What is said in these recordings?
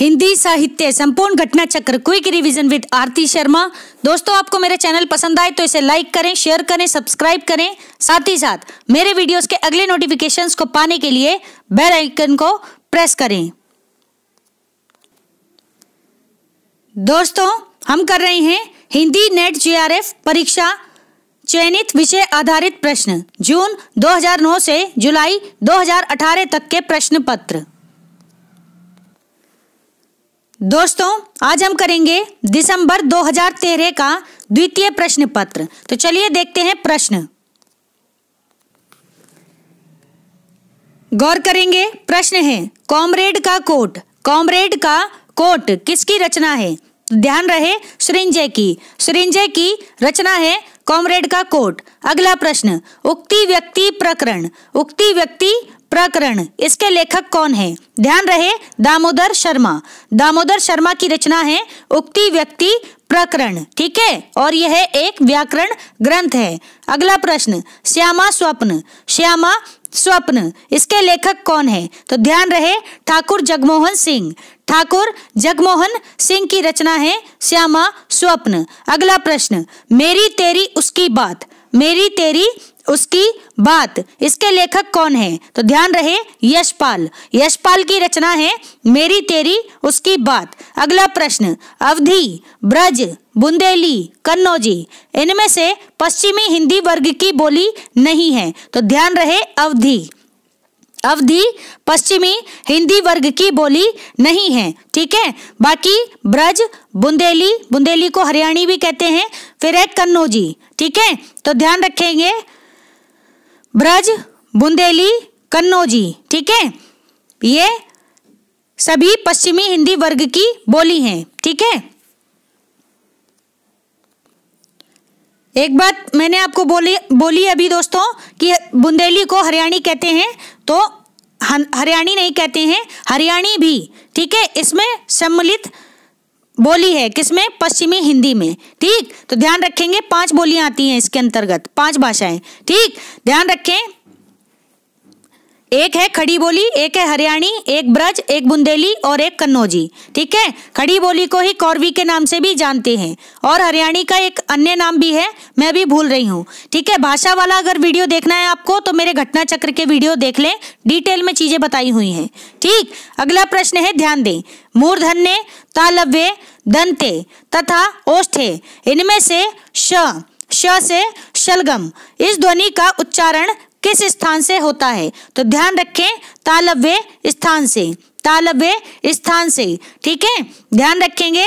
हिंदी साहित्य संपूर्ण घटना चक्र quick revision with Aarti Sharma दोस्तों आपको मेरा चैनल पसंद आए तो इसे लाइक करें शेयर करें सब्सक्राइब करें साथ ही साथ मेरे वीडियोस के अगले नोटिफिकेशंस को पाने के लिए बेल आइकन को प्रेस करें दोस्तों हम कर रहे हैं हिंदी नेट जीआरएफ परीक्षा चयनित विषय आधारित प्रश्न जून दो से जुलाई दो तक के प्रश्न पत्र दोस्तों आज हम करेंगे दिसंबर 2013 का द्वितीय प्रश्न पत्र तो चलिए देखते हैं प्रश्न गौर करेंगे प्रश्न है कॉमरेड का कोट कॉमरेड का कोट किसकी रचना है ध्यान रहे सुरिंजय की सुरिंजय की रचना है कॉमरेड का कोट अगला प्रश्न उक्ति व्यक्ति प्रकरण उक्ति व्यक्ति प्रकरण इसके लेखक कौन है ध्यान रहे दामोदर शर्मा दामोदर शर्मा की रचना है उक्ति व्यक्ति प्रकरण ठीक है और यह एक व्याकरण ग्रंथ है अगला प्रश्न श्यामा स्वप्न श्यामा स्वप्न इसके लेखक कौन है तो ध्यान रहे ठाकुर जगमोहन सिंह ठाकुर जगमोहन सिंह की रचना है श्यामा स्वप्न अगला प्रश्न मेरी तेरी उसकी बात मेरी तेरी उसकी बात इसके लेखक कौन है तो ध्यान रहे यशपाल यशपाल की रचना है मेरी तेरी उसकी बात अगला प्रश्न अवधि ब्रज बुंदेली कन्नौजी इनमें से पश्चिमी हिंदी वर्ग की बोली नहीं है तो ध्यान रहे अवधि अवधि पश्चिमी हिंदी वर्ग की बोली नहीं है ठीक है बाकी ब्रज बुंदेली बुंदेली को हरियाणी भी कहते हैं फिर है कन्नौजी ठीक है तो ध्यान रखेंगे ब्रज बुंदेली कन्नौजी ठीक है ये सभी पश्चिमी हिंदी वर्ग की बोली हैं ठीक है एक बात मैंने आपको बोली बोली अभी दोस्तों कि बुंदेली को हरियाणी कहते हैं तो हरियाणी नहीं कहते हैं हरियाणी भी ठीक है इसमें सम्मिलित बोली है किसमें पश्चिमी हिंदी में ठीक तो ध्यान रखेंगे पांच बोलियां आती हैं इसके अंतर्गत पांच भाषाएं ठीक ध्यान रखें एक है खड़ी बोली एक है हरियाणी एक ब्रज एक बुंदेली और एक कन्नौजी ठीक है खड़ी बोली को ही कौरवी के नाम से भी जानते हैं और हरियाणी का एक अन्य नाम भी है मैं भी भूल रही हूँ ठीक है भाषा वाला अगर वीडियो देखना है आपको तो मेरे घटना चक्र के वीडियो देख लें डिटेल में चीजें बताई हुई हैं ठीक अगला प्रश्न है ध्यान दें मूर्धन्य तालव्य दंते तथा ओष्ठे इनमें से श श से शलगम इस ध्वनि का उच्चारण किस स्थान से होता है तो ध्यान रखें तालव्य स्थान से तालव्य स्थान से ठीक है ध्यान रखेंगे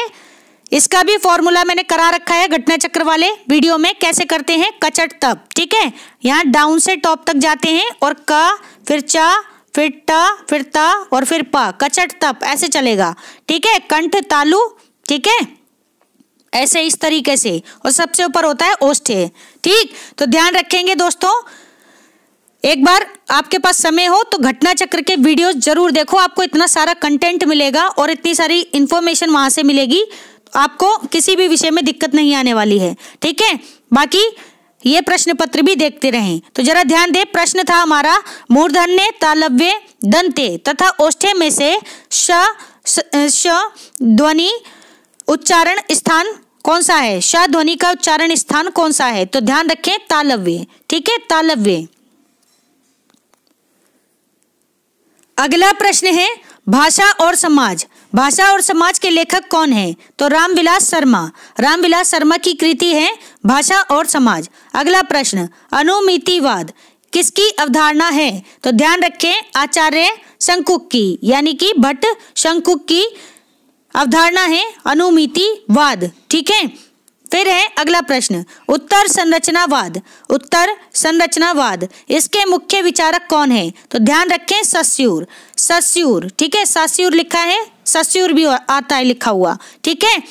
इसका भी फॉर्मूला मैंने करा रखा है घटना चक्र वाले वीडियो में कैसे करते हैं कचट तप ठीक है यहाँ डाउन से टॉप तक जाते हैं और क फिर च फिर ट फिर त और फिर प कचट तप ऐसे चलेगा ठीक है कंठ तालु ठीक है ऐसे इस तरीके से और सबसे ऊपर होता है ओष्ठे ठीक तो ध्यान रखेंगे दोस्तों एक बार आपके पास समय हो तो घटना चक्र के वीडियोस जरूर देखो आपको इतना सारा कंटेंट मिलेगा और इतनी सारी इन्फॉर्मेशन वहां से मिलेगी तो आपको किसी भी विषय में दिक्कत नहीं आने वाली है ठीक है बाकी ये प्रश्न पत्र भी देखते रहें तो जरा ध्यान दे प्रश्न था हमारा मूर्धन्य तालव्य दंते तथा ओष्ठे में से श, श, श ध्वनि उच्चारण स्थान कौन सा है श ध्वनि का उच्चारण स्थान कौन सा है तो ध्यान रखें तालव्य ठीक है तालव्य अगला प्रश्न है भाषा और समाज भाषा और समाज के लेखक कौन है तो रामविलास शर्मा रामविलास शर्मा की कृति है भाषा और समाज अगला प्रश्न अनुमितिवाद किसकी अवधारणा है तो ध्यान रखें आचार्य शंकुक की यानी कि भट्ट शंकुक की अवधारणा है वाद ठीक है फिर है अगला प्रश्न उत्तर संरचनावाद उत्तर संरचनावाद इसके मुख्य विचारक कौन है तो ध्यान रखें सस्यूर सस्यूर ठीक है सस्यूर लिखा है सस्यूर भी आता है लिखा हुआ ठीक है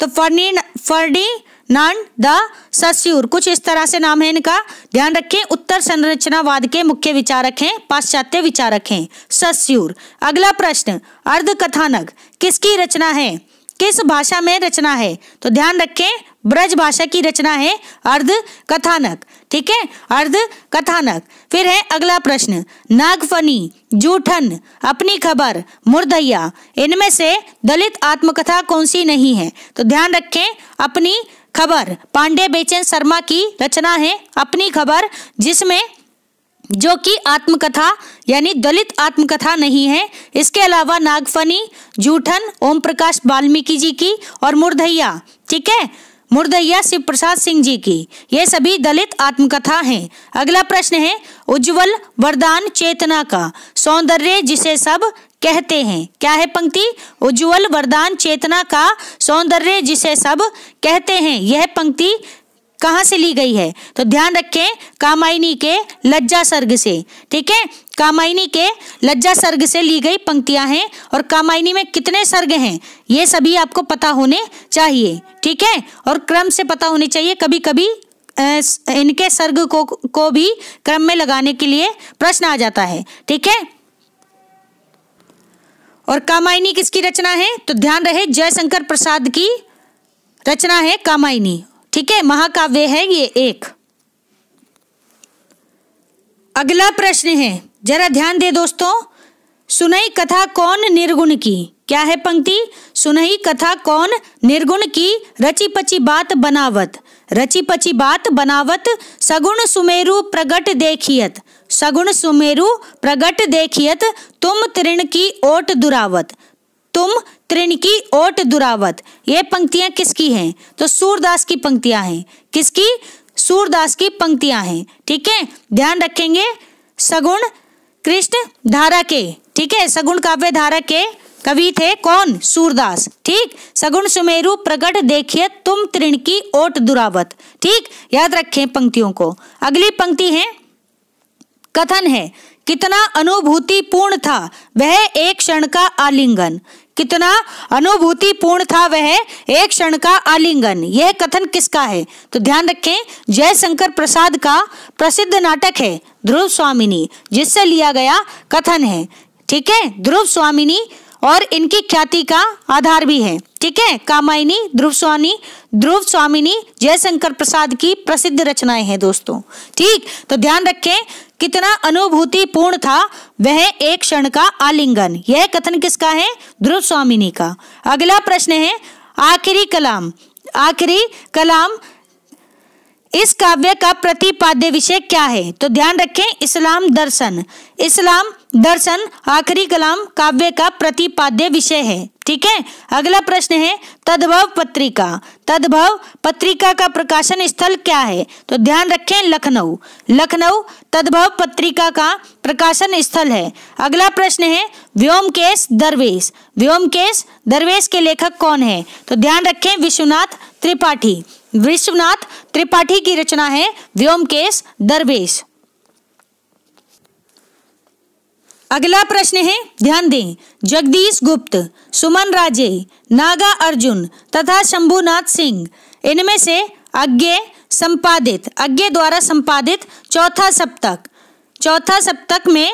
तो फर्नी फर्डी नंड द सस्यूर कुछ इस तरह से नाम है इनका ध्यान रखें उत्तर संरचनावाद के मुख्य विचारक हैं पाश्चात्य विचारक हैं सस्यूर अगला प्रश्न अर्ध कथानक किसकी रचना है किस भाषा में रचना है तो ध्यान रखें ब्रज भाषा की रचना है अर्ध कथानक ठीक है अर्ध कथानक फिर है अगला प्रश्न नागफनी जूठन अपनी खबर मुर्दैया इनमें से दलित आत्मकथा कौन सी नहीं है तो ध्यान रखें अपनी खबर पांडे बेचैन शर्मा की रचना है अपनी खबर जिसमें जो कि आत्मकथा यानी दलित आत्मकथा नहीं है इसके अलावा नागफनी जूठन ओम प्रकाश वाल्मीकि जी की और मुरधैया ठीक है मुरदैया शिव प्रसाद सिंह जी की ये सभी दलित आत्मकथा हैं अगला प्रश्न है उज्जवल वरदान चेतना का सौंदर्य जिसे सब कहते हैं क्या है पंक्ति उज्ज्वल वरदान चेतना का सौंदर्य जिसे सब कहते हैं यह पंक्ति कहाँ से ली गई है तो ध्यान रखें कामायनी के लज्जा सर्ग से ठीक है कामायनी के लज्जा सर्ग से ली गई पंक्तियां हैं और कामायनी में कितने सर्ग हैं ये सभी आपको पता होने चाहिए ठीक है और क्रम से पता होने चाहिए कभी कभी इनके सर्ग को को भी क्रम में लगाने के लिए प्रश्न आ जाता है ठीक है और कामायनी किसकी रचना है तो ध्यान रहे जयशंकर प्रसाद की रचना है कामायनी ठीक है महाकाव्य है ये एक अगला प्रश्न है जरा ध्यान दे दोस्तों सुनई कथा कौन निर्गुण की क्या है पंक्ति सुनई कथा कौन निर्गुण की रची पची बात बनावत रची पची बात बनावत सगुण सुमेरु प्रगट देखियत सगुण सुमेरु प्रगट देखियत तुम तृण की ओट दुरावत तुम तृण की ओट दुरावत ये पंक्तियां किसकी हैं तो सूरदास की पंक्तियां हैं किसकी सूरदास की पंक्तियां हैं ठीक है ध्यान रखेंगे सगुण कृष्ण धारा के ठीक है सगुण काव्य धारा के कवि थे कौन सूरदास ठीक सगुण सुमेरु प्रगट देखिए तुम तृण की ओट दुरावत ठीक याद रखें पंक्तियों को अगली पंक्ति है कथन है कितना अनुभूतिपूर्ण था वह एक क्षण का आलिंगन कितना अनुभूतिपूर्ण था वह एक क्षण का आलिंगन यह कथन किसका है तो ध्यान रखें जयशंकर प्रसाद का प्रसिद्ध नाटक है ध्रुव स्वामिनी जिससे लिया गया कथन है ठीक है ध्रुव स्वामिनी और इनकी ख्याति का आधार भी है ठीक है कामायनी ध्रुव स्वामी ध्रुव स्वामिनी जयशंकर प्रसाद की प्रसिद्ध रचनाएं हैं दोस्तों ठीक तो ध्यान रखें कितना अनुभूति पूर्ण था वह एक क्षण का आलिंगन यह कथन किसका है ध्रुव स्वामिनी का अगला प्रश्न है आखिरी कलाम आखिरी कलाम इस काव्य का प्रतिपाद्य विषय क्या है तो ध्यान रखें इस्लाम दर्शन इस्लाम दर्शन आखिरी कलाम काव्य का प्रतिपाद्य विषय है ठीक है अगला प्रश्न है तद्भव पत्रिका तद्भव पत्रिका का प्रकाशन स्थल क्या है तो ध्यान रखें लखनऊ लखनऊ तद्भव पत्रिका का प्रकाशन स्थल है अगला प्रश्न है व्योमकेश दरवेश व्योमकेश दरवेश के लेखक कौन है तो ध्यान रखें विश्वनाथ त्रिपाठी विश्वनाथ त्रिपाठी की रचना है व्योमकेश दरवेश अगला प्रश्न है ध्यान दें जगदीश गुप्त सुमन राजे नागा अर्जुन तथा शंभुनाथ सिंह इनमें से अज्ञे संपादित अज्ञे द्वारा संपादित चौथा सप्तक चौथा सप्तक में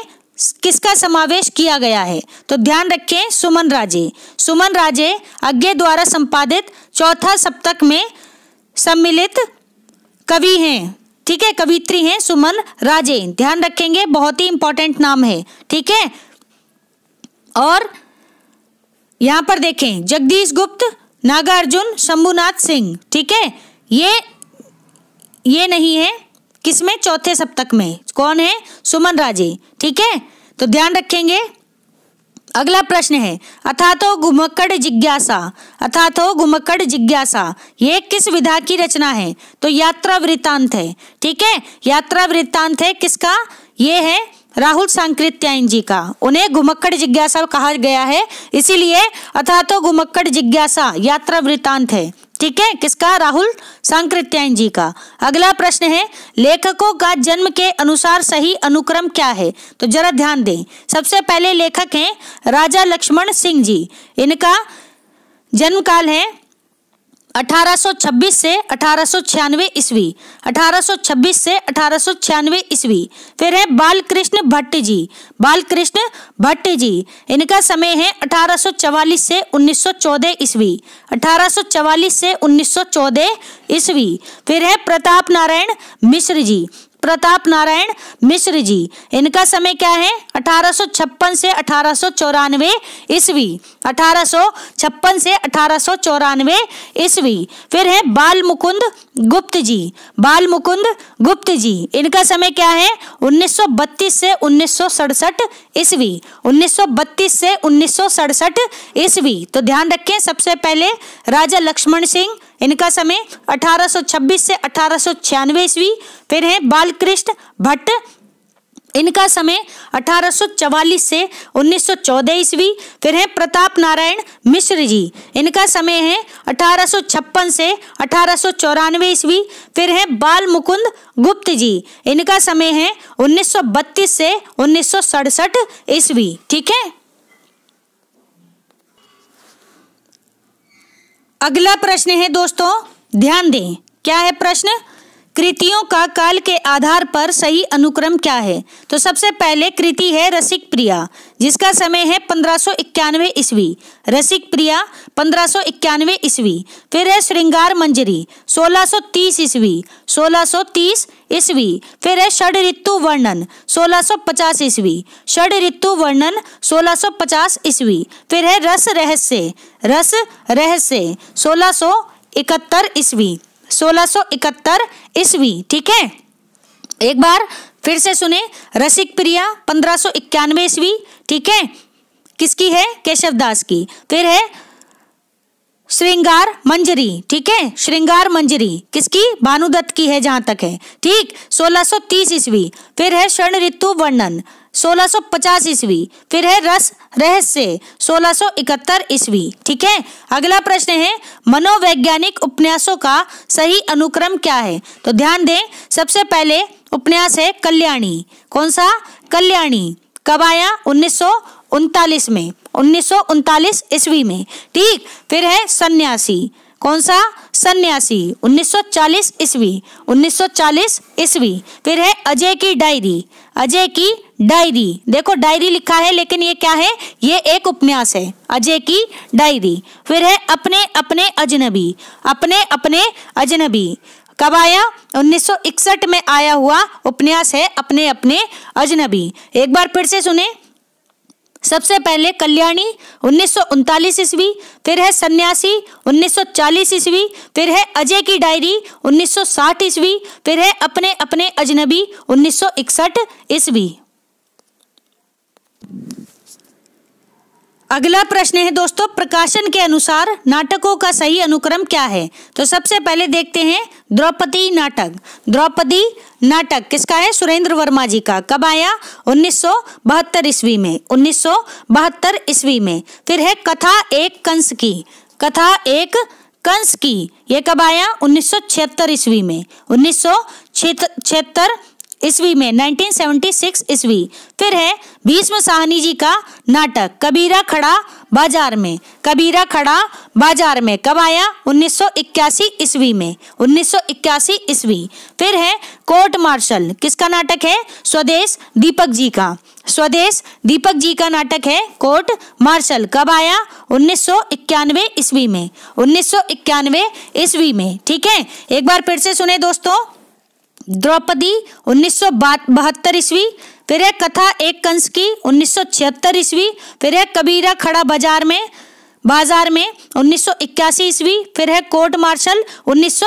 किसका समावेश किया गया है तो ध्यान रखें सुमन राजे सुमन राजे अज्ञे द्वारा संपादित चौथा सप्तक में सम्मिलित कवि हैं ठीक है कवित्री हैं सुमन राजे ध्यान रखेंगे बहुत ही इंपॉर्टेंट नाम है ठीक है और यहां पर देखें जगदीश गुप्त नागार्जुन शंभुनाथ सिंह ठीक है ये ये नहीं है किसमें चौथे सप्तक में कौन है सुमन राजे ठीक है तो ध्यान रखेंगे अगला प्रश्न है अथातो घुमक्कड़ जिज्ञासा अथातो घुमक्कड़ जिज्ञासा ये किस विधा की रचना है तो यात्रा वृत्तांत है ठीक है यात्रा वृत्तांत है किसका ये है राहुल सांकृत्यायन जी का उन्हें घुमक्कड़ जिज्ञासा कहा गया है इसीलिए अथातो घुमक्कड़ जिज्ञासा यात्रा वृत्तांत है ठीक है किसका राहुल सांकृत्यायन जी का अगला प्रश्न है लेखकों का जन्म के अनुसार सही अनुक्रम क्या है तो जरा ध्यान दें सबसे पहले लेखक हैं राजा लक्ष्मण सिंह जी इनका जन्म काल है 1826 से 1896 ईस्वी अठारह से अठारह सौ ईस्वी फिर है बालकृष्ण भट्ट जी बालकृष्ण भट्ट जी इनका समय है 1844 से 1914 ईस्वी 1844 से 1914 ईस्वी फिर है प्रताप नारायण मिश्र जी प्रताप नारायण मिश्र जी इनका समय क्या है 1856 से अठारह ईस्वी अठारह से अठारह ईस्वी फिर है बाल मुकुंद गुप्त जी बाल मुकुंद गुप्त जी इनका समय क्या है 1932 से उन्नीस ईस्वी 1932 से उन्नीस ईस्वी तो ध्यान रखें सबसे पहले राजा लक्ष्मण सिंह इनका समय 1826 से अठारह ईस्वी फिर है बालकृष्ण भट्ट इनका समय 1844 से 1914 ईस्वी फिर है प्रताप नारायण मिश्र जी इनका समय है 1856 से अठारह ईस्वी फिर है बाल मुकुंद गुप्त जी इनका समय है 1932 से उन्नीस ईस्वी ठीक है अगला प्रश्न है दोस्तों ध्यान दें क्या है प्रश्न कृतियों का काल के आधार पर सही अनुक्रम क्या है तो सबसे पहले कृति है रसिक प्रिया जिसका समय है पंद्रह सौ इक्यानवे ईस्वी रसिक प्रिया पंद्रह सौ इक्यानवे ईस्वी फिर है श्रृंगार मंजरी सोलह सौ तीस ईस्वी सोलह सौ तीस ईस्वी फिर है षड ऋतु वर्णन 1650 सौ ईस्वी षड ऋतु वर्णन 1650 सौ ईस्वी फिर है रस रहस्य रस रहस्य 1671 ईस्वी 1671 ईस्वी ठीक है एक बार फिर से सुने रसिक प्रिया पंद्रह ईस्वी ठीक है किसकी है केशवदास की फिर है श्रृंगार मंजरी ठीक है श्रृंगार मंजरी किसकी भानुदत्त की है जहां तक है ठीक 1630 ईस्वी फिर है स्वर्ण ऋतु वर्णन 1650 ईस्वी फिर है रस रहस्य 1671 ईस्वी ठीक है अगला प्रश्न है मनोवैज्ञानिक उपन्यासों का सही अनुक्रम क्या है तो ध्यान दें सबसे पहले उपन्यास है कल्याणी कौन सा कल्याणी कब आया उन्नीस में उन्नीस ईस्वी में ठीक फिर है सन्यासी कौन सा सन्यासी 1940 ईस्वी 1940 ईस्वी फिर है अजय की डायरी अजय की डायरी देखो डायरी लिखा है लेकिन ये क्या है ये एक उपन्यास है अजय की डायरी फिर है अपने अपने अजनबी अपने अपने अजनबी कब आया 1961 में आया हुआ उपन्यास है अपने अपने अजनबी एक बार फिर से सुने सबसे पहले कल्याणी उन्नीस ईस्वी फिर है सन्यासी 1940 ईस्वी फिर है अजय की डायरी 1960 ईस्वी फिर है अपने अपने अजनबी 1961 ईस्वी अगला प्रश्न है दोस्तों प्रकाशन के अनुसार नाटकों का सही अनुक्रम क्या है तो सबसे पहले देखते हैं द्रौपदी नाटक द्रौपदी नाटक किसका है सुरेंद्र वर्मा जी का कब आया 1972 ईस्वी में 1972 ईस्वी में फिर है कथा एक कंस की कथा एक कंस की यह कब आया 1976 ईस्वी में 1976 ईस्वी में 1976 ईस्वी फिर है भीष्म साहनी जी का नाटक कबीरा खड़ा बाजार में कबीरा खड़ा बाजार में कब आया 1981 सौ ईस्वी में 1981 सौ ईस्वी फिर है कोर्ट मार्शल किसका नाटक है स्वदेश दीपक जी का स्वदेश दीपक जी का नाटक है कोर्ट मार्शल कब आया 1991 सौ ईस्वी में 1991 सौ ईस्वी में ठीक है एक बार फिर से सुने दोस्तों द्रौपदी उन्नीस सौ बहत्तर ईस्वी फिर है कथा एक कंस की उन्नीस सौ छिहत्तर ईस्वी फिर है कबीरा खड़ा बाजार में बाजार में 1981 ईस्वी फिर है कोर्ट मार्शल उन्नीस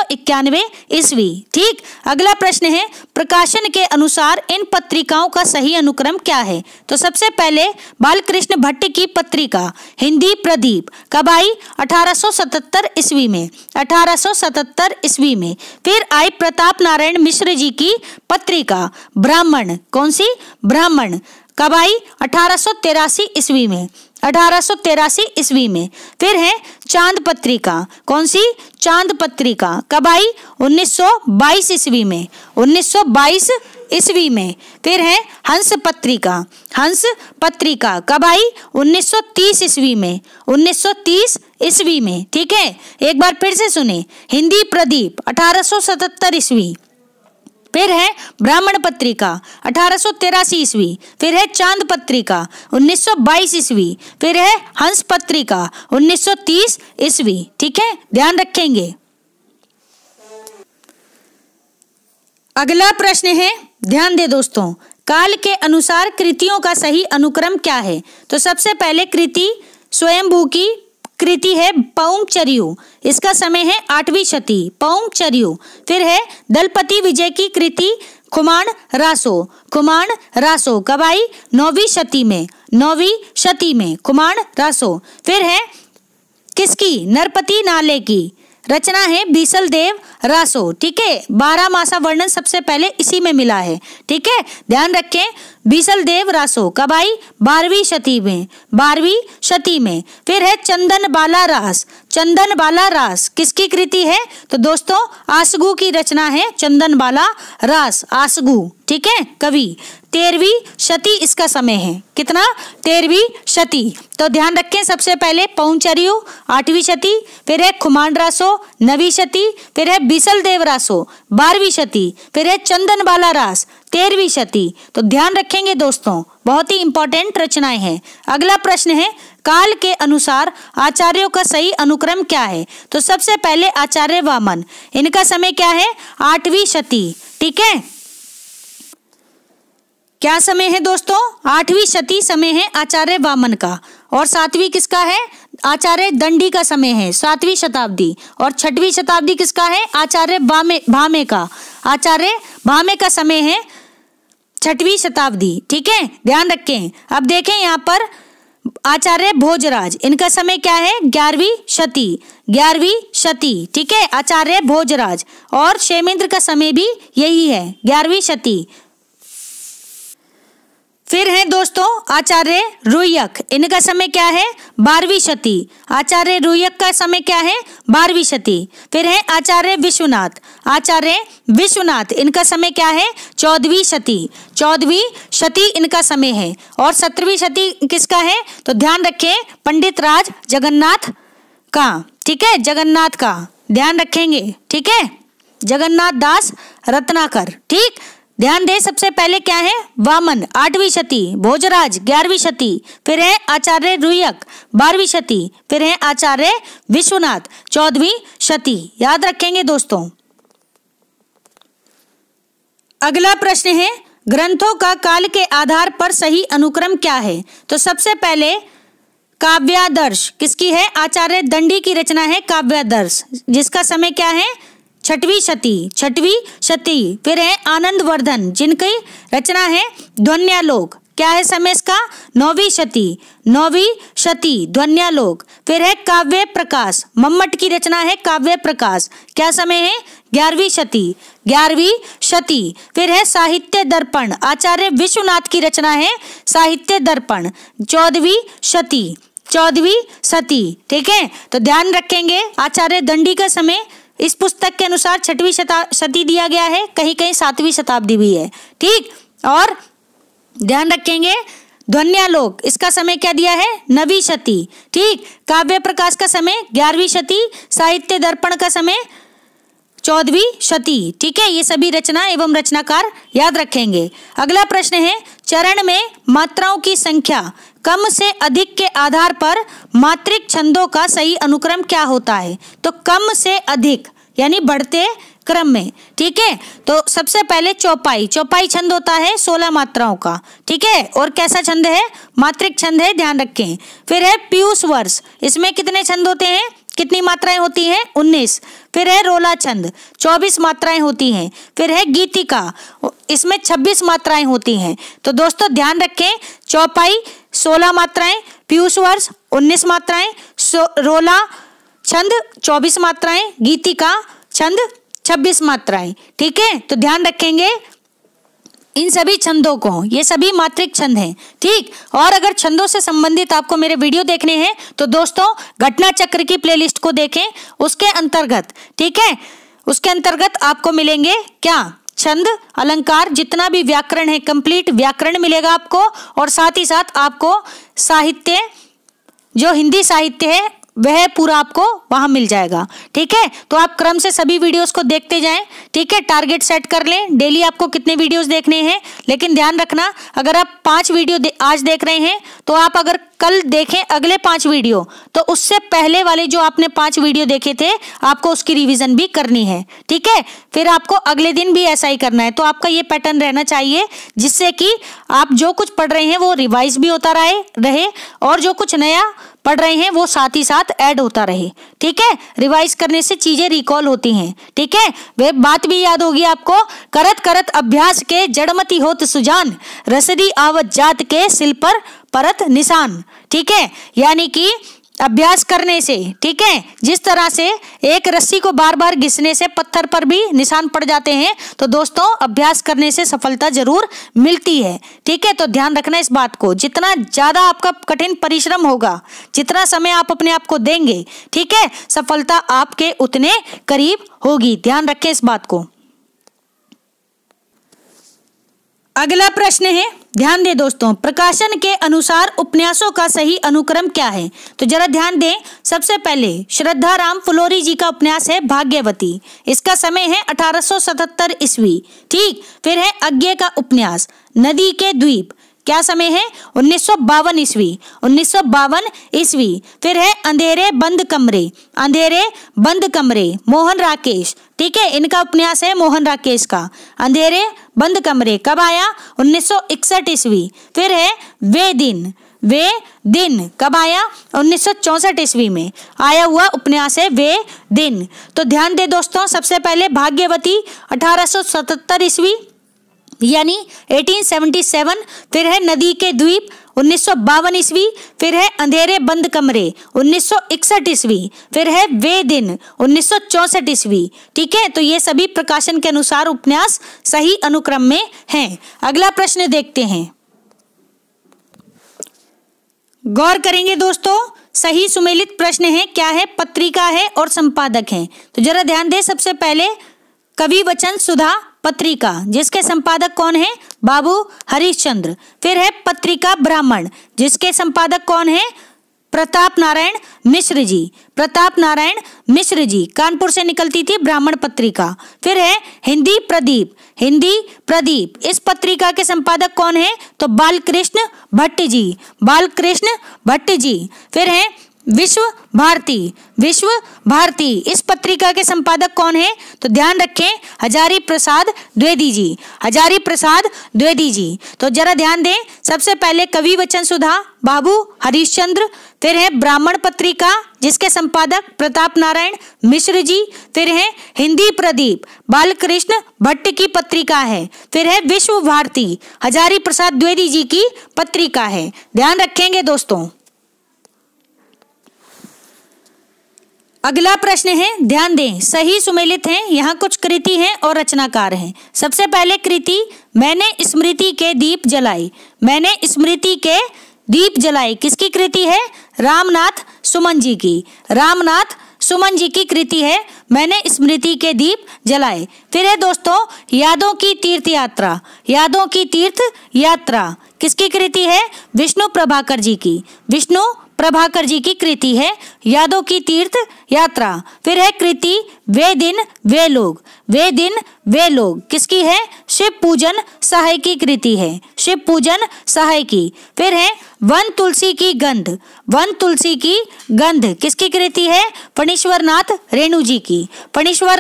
ईस्वी ठीक अगला प्रश्न है प्रकाशन के अनुसार इन पत्रिकाओं का सही अनुक्रम क्या है तो सबसे पहले बालकृष्ण भट्ट की पत्रिका हिंदी प्रदीप कब आई 1877 ईस्वी में 1877 ईस्वी में फिर आई प्रताप नारायण मिश्र जी की पत्रिका ब्राह्मण कौन सी ब्राह्मण कब आई अठारह ईस्वी में अठारह ईस्वी में फिर है चांद पत्रिका कौन सी चांद पत्रिका कब आई 1922 ईस्वी में 1922 ईस्वी में फिर है हंस पत्रिका हंस पत्रिका कब आई 1930 ईस्वी में 1930 ईस्वी में ठीक है एक बार फिर से सुने हिंदी प्रदीप 1877 ईस्वी फिर है ब्राह्मण पत्रिका अठारह ईस्वी फिर है चांद पत्रिका 1922 ईस्वी फिर है हंस पत्रिका 1930 ईस्वी ठीक है ध्यान रखेंगे अगला प्रश्न है ध्यान दे दोस्तों काल के अनुसार कृतियों का सही अनुक्रम क्या है तो सबसे पहले कृति स्वयंभू की कृति है पौमचर्यु इसका समय है आठवीं शती पौमचर्यु फिर है दलपति विजय की कृति खुमाण रासो खुमाण रासो कब आई नौवीं शती में नौवीं शती में खुमाण रासो फिर है किसकी नरपति नाले की रचना है बीसल देव रासो ठीक है बारह मासा वर्णन सबसे पहले इसी में मिला है ठीक है ध्यान रखें बीसल देव रासो कब आई बारहवीं शती में बारहवीं शती में फिर है चंदन बाला रास चंदन बाला रास किसकी कृति है तो दोस्तों आसगू की रचना है चंदन बाला रास आसगू ठीक है कवि तेरहवीं शती इसका समय है कितना तेरहवीं शती तो ध्यान रखें सबसे पहले पौचरयु आठवीं शती फिर है खुमान रासो नवी शती फिर है बिसल देव रासो बारहवीं शती फिर है चंदन बाला रास तेरहवीं शती तो ध्यान रखेंगे दोस्तों बहुत ही इंपॉर्टेंट रचनाएं हैं अगला प्रश्न है काल के अनुसार आचार्यों का सही अनुक्रम क्या है तो सबसे पहले आचार्य वामन इनका समय क्या है आठवीं शती ठीक है क्या समय है दोस्तों आठवीं सती समय है आचार्य वामन का और सातवीं किसका है आचार्य दंडी का समय है सातवीं शताब्दी और छठवीं शताब्दी किसका है आचार्य भामे भामे का आचार्य भामे का समय है छठवीं शताब्दी ठीक है ध्यान रखें अब देखें यहाँ पर आचार्य भोजराज इनका समय क्या है ग्यारहवीं शती ग्यारहवीं शती ठीक है आचार्य भोजराज और शैमेंद्र का समय भी यही है ग्यारहवीं शती फिर है दोस्तों आचार्य रुयक इनका समय क्या है बारहवीं शती आचार्य रुयक का समय क्या है बारहवीं शती फिर है आचार्य विश्वनाथ आचार्य विश्वनाथ इनका समय क्या है चौदहवीं शती चौदहवीं शती इनका समय है और सत्रहवीं शती किसका है तो ध्यान रखें पंडित राज जगन्नाथ का ठीक है जगन्नाथ का ध्यान रखेंगे ठीक है जगन्नाथ दास रत्नाकर ठीक ध्यान दें सबसे पहले क्या है वामन आठवीं शती भोजराज ग्यारहवीं शती फिर है आचार्य रुयक बारहवीं शती फिर है आचार्य विश्वनाथ चौदहवीं शती याद रखेंगे दोस्तों अगला प्रश्न है ग्रंथों का काल के आधार पर सही अनुक्रम क्या है तो सबसे पहले काव्यादर्श किसकी है आचार्य दंडी की रचना है काव्यादर्श जिसका समय क्या है छठवी सती छठवी सती फिर है आनंद वर्धन जिनकी रचना है ध्वन्यालोक क्या है समय इसका नौवी सती नौवी सती ध्वन्यालोक फिर है काव्य प्रकाश मम्मट की रचना है काव्य प्रकाश क्या समय है ग्यारहवीं सती ग्यारहवीं सती फिर है साहित्य दर्पण आचार्य विश्वनाथ की रचना है साहित्य दर्पण चौदहवीं सती चौदहवीं सती ठीक है तो ध्यान रखेंगे आचार्य दंडी का समय इस पुस्तक के अनुसार छठवीं सदी दिया गया है कहीं कहीं सातवीं शताब्दी भी है ठीक और ध्यान रखेंगे ध्वन्यालोक इसका समय क्या दिया है नवी शती ठीक काव्य प्रकाश का समय ग्यारहवीं शती साहित्य दर्पण का समय चौदवी शती ठीक है ये सभी रचना एवं रचनाकार याद रखेंगे अगला प्रश्न है चरण में मात्राओं की संख्या कम से अधिक के आधार पर मात्रिक छंदों का सही अनुक्रम क्या होता है तो कम से अधिक यानी बढ़ते क्रम में ठीक है तो सबसे पहले चौपाई चौपाई छंद होता है सोलह मात्राओं का ठीक है और कैसा छंद है मात्रिक छंद है ध्यान रखें फिर है पीयूष वर्ष इसमें कितने छंद होते हैं कितनी मात्राएं होती हैं उन्नीस फिर है रोला छंद चौबीस मात्राएं होती हैं फिर है गीतिका इसमें छब्बीस मात्राएं होती हैं तो दोस्तों ध्यान रखें चौपाई सोलह मात्राएं पीयूष वर्ष उन्नीस मात्राएं रोला छंद चौबीस मात्राएं गीतिका छंद छब्बीस मात्राएं ठीक है तो ध्यान रखेंगे इन सभी छंदों को ये सभी मात्रिक छंद हैं ठीक और अगर छंदों से संबंधित आपको मेरे वीडियो देखने हैं तो दोस्तों घटना चक्र की प्लेलिस्ट को देखें उसके अंतर्गत ठीक है उसके अंतर्गत आपको मिलेंगे क्या छंद अलंकार जितना भी व्याकरण है कंप्लीट व्याकरण मिलेगा आपको और साथ ही साथ आपको साहित्य जो हिंदी साहित्य है वह पूरा आपको वहां मिल जाएगा ठीक है तो आप क्रम से सभी वीडियोस को देखते जाएं ठीक है टारगेट सेट कर लें डेली आपको कितने वीडियोस देखने हैं लेकिन ध्यान रखना अगर आप पांच वीडियो दे, आज देख रहे हैं तो आप अगर कल देखें अगले पांच वीडियो तो उससे पहले वाले जो आपने पांच वीडियो देखे थे आपको उसकी रिविजन भी करनी है ठीक है फिर आपको अगले दिन भी ऐसा ही करना है तो आपका ये पैटर्न रहना चाहिए जिससे कि आप जो कुछ पढ़ रहे हैं वो रिवाइज भी होता रहे रहे और जो कुछ नया पढ़ रहे हैं वो साथ ही साथ ऐड होता रहे ठीक है रिवाइज करने से चीजें रिकॉल होती हैं ठीक है वे बात भी याद होगी आपको करत करत अभ्यास के जड़मती होत सुजान रसदी आवत जात के सिल पर परत निशान ठीक है यानी कि अभ्यास करने से ठीक है जिस तरह से एक रस्सी को बार बार घिसने से पत्थर पर भी निशान पड़ जाते हैं तो दोस्तों अभ्यास करने से सफलता जरूर मिलती है ठीक है तो ध्यान रखना इस बात को जितना ज़्यादा आपका कठिन परिश्रम होगा जितना समय आप अपने आप को देंगे ठीक है सफलता आपके उतने करीब होगी ध्यान रखें इस बात को अगला प्रश्न है ध्यान दें दोस्तों प्रकाशन के अनुसार उपन्यासों का सही अनुक्रम क्या है तो जरा ध्यान दें सबसे पहले श्रद्धा राम फुलोरी जी का उपन्यास है भाग्यवती इसका समय है 1877 ईस्वी ठीक फिर है अज्ञ का उपन्यास नदी के द्वीप क्या समय है उन्नीस सौ बावन ईस्वी उन्नीस ईस्वी फिर है अंधेरे बंद कमरे अंधेरे बंद कमरे मोहन राकेश ठीक है इनका उपन्यास है मोहन राकेश का अंधेरे बंद कमरे कब आया उन्नीस सौ इकसठ ईस्वी फिर है वे दिन वे दिन कब आया उन्नीस सौ ईस्वी में आया हुआ उपन्यास है वे दिन तो ध्यान दे दोस्तों सबसे पहले भाग्यवती 1877 ईस्वी यानी 1877 फिर है नदी के द्वीप उन्नीस ईस्वी फिर है अंधेरे बंद कमरे उन्नीस ईस्वी फिर है वे दिन उन्नीस ईस्वी ठीक है तो ये सभी प्रकाशन के अनुसार उपन्यास सही अनुक्रम में हैं अगला प्रश्न देखते हैं गौर करेंगे दोस्तों सही सुमेलित प्रश्न है क्या है पत्रिका है और संपादक है तो जरा ध्यान दें सबसे पहले कवि वचन सुधा पत्रिका जिसके संपादक कौन है बाबू हरिश्चंद्र फिर है पत्रिका ब्राह्मण जिसके संपादक कौन है प्रताप नारायण मिश्र जी प्रताप नारायण मिश्र जी कानपुर से निकलती थी ब्राह्मण पत्रिका फिर है हिंदी प्रदीप हिंदी प्रदीप इस पत्रिका के संपादक कौन है तो बालकृष्ण भट्ट जी बालकृष्ण भट्ट जी फिर है विश्व भारती विश्व भारती इस पत्रिका के संपादक कौन है तो ध्यान रखें हजारी प्रसाद द्वेदी जी हजारी प्रसाद द्वेदी जी तो जरा ध्यान दें सबसे पहले कवि वचन सुधा बाबू हरिश्चंद्र फिर है ब्राह्मण पत्रिका जिसके संपादक प्रताप नारायण मिश्र जी फिर है हिंदी प्रदीप बालकृष्ण भट्ट की पत्रिका है फिर है विश्व भारती हजारी प्रसाद द्वेदी जी की पत्रिका है ध्यान रखेंगे दोस्तों अगला प्रश्न है ध्यान दें सही सुमेलित हैं यहाँ कुछ कृति हैं और रचनाकार हैं सबसे पहले कृति मैंने स्मृति के दीप जलाई मैंने स्मृति के दीप जलाए किसकी कृति है रामनाथ सुमन जी की रामनाथ सुमन जी की कृति है मैंने स्मृति के दीप जलाए फिर है दोस्तों यादों की तीर्थ यात्रा यादों की तीर्थ यात्रा किसकी कृति है विष्णु प्रभाकर जी की विष्णु प्रभाकर जी की कृति है यादव की तीर्थ यात्रा फिर है कृति वे दिन वे लोग वे दिन वे लोग किसकी है शिव पूजन सहाय की कृति है शिव पूजन सहाय की फिर है वन तुलसी की गंध वन तुलसी की गंध किसकी कृति है नाथ रेणु जी की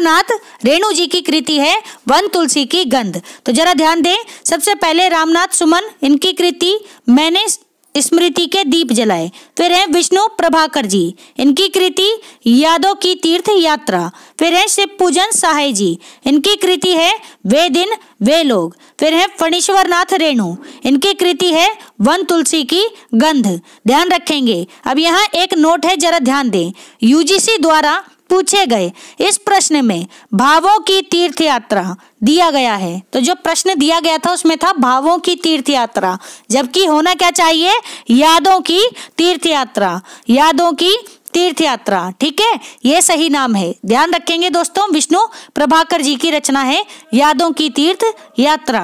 नाथ रेणु जी की कृति है वन तुलसी की गंध तो जरा ध्यान दें सबसे पहले रामनाथ सुमन इनकी कृति मैंने स्मृति के दीप जलाए फिर है विष्णु प्रभाकर जी इनकी कृति यादों की तीर्थ यात्रा फिर है शिव पूजन सहाय जी इनकी कृति है वे दिन वे लोग फिर है फणीश्वर नाथ रेणु इनकी कृति है वन तुलसी की गंध ध्यान रखेंगे अब यहाँ एक नोट है जरा ध्यान दें यूजीसी द्वारा पूछे गए इस प्रश्न में भावों की तीर्थ यात्रा दिया गया है तो जो प्रश्न दिया गया था उसमें था भावों की तीर्थ यात्रा जबकि होना क्या चाहिए यादों की तीर्थ यात्रा यादों की तीर्थ यात्रा ठीक है ये सही नाम है ध्यान रखेंगे दोस्तों विष्णु प्रभाकर जी की रचना है यादों की तीर्थ यात्रा